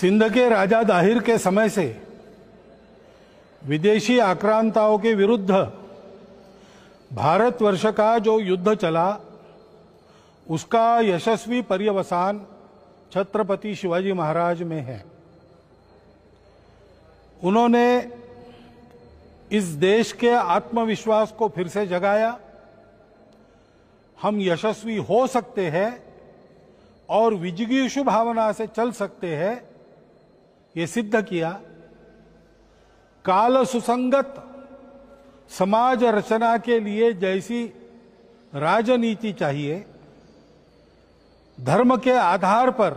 सिंध के राजा दाहिर के समय से विदेशी आक्रांताओं के विरुद्ध भारतवर्ष का जो युद्ध चला उसका यशस्वी पर्यवसान छत्रपति शिवाजी महाराज में है उन्होंने इस देश के आत्मविश्वास को फिर से जगाया हम यशस्वी हो सकते हैं और विजिगीषु भावना से चल सकते हैं ये सिद्ध किया काल सुसंगत समाज रचना के लिए जैसी राजनीति चाहिए धर्म के आधार पर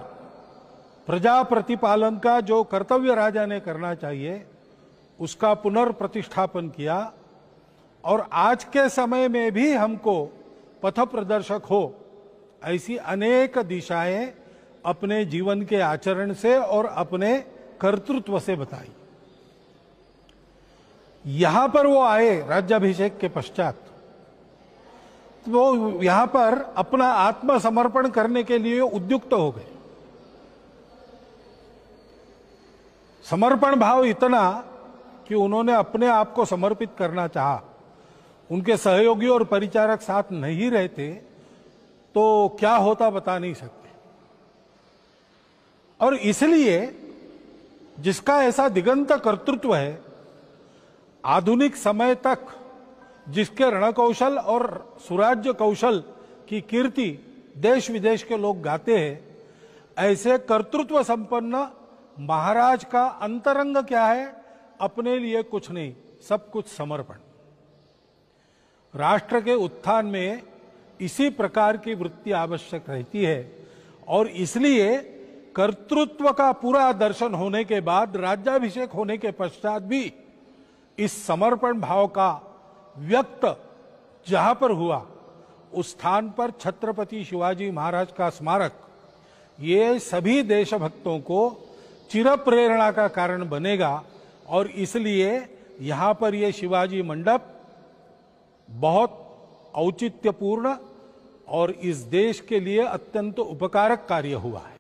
प्रजा प्रतिपालन का जो कर्तव्य राजा ने करना चाहिए उसका पुनर्प्रतिष्ठापन किया और आज के समय में भी हमको पथ प्रदर्शक हो ऐसी अनेक दिशाएं अपने जीवन के आचरण से और अपने कर्तृत्व से बताई यहां पर वो आए राज्याभिषेक के पश्चात तो वो यहां पर अपना आत्मसमर्पण करने के लिए उद्युक्त हो गए समर्पण भाव इतना कि उन्होंने अपने आप को समर्पित करना चाहा उनके सहयोगी और परिचारक साथ नहीं रहते तो क्या होता बता नहीं सकते और इसलिए जिसका ऐसा दिगंत कर्तृत्व है आधुनिक समय तक जिसके रणकौशल और सुराज्य कौशल की कीर्ति देश विदेश के लोग गाते हैं ऐसे कर्तृत्व संपन्न महाराज का अंतरंग क्या है अपने लिए कुछ नहीं सब कुछ समर्पण राष्ट्र के उत्थान में इसी प्रकार की वृत्ति आवश्यक रहती है और इसलिए कर्तृत्व का पूरा दर्शन होने के बाद राज्याभिषेक होने के पश्चात भी इस समर्पण भाव का व्यक्त जहां पर हुआ उस स्थान पर छत्रपति शिवाजी महाराज का स्मारक ये सभी देशभक्तों को चिर प्रेरणा का कारण बनेगा और इसलिए यहां पर यह शिवाजी मंडप बहुत औचित्यपूर्ण और इस देश के लिए अत्यंत उपकारक कार्य हुआ है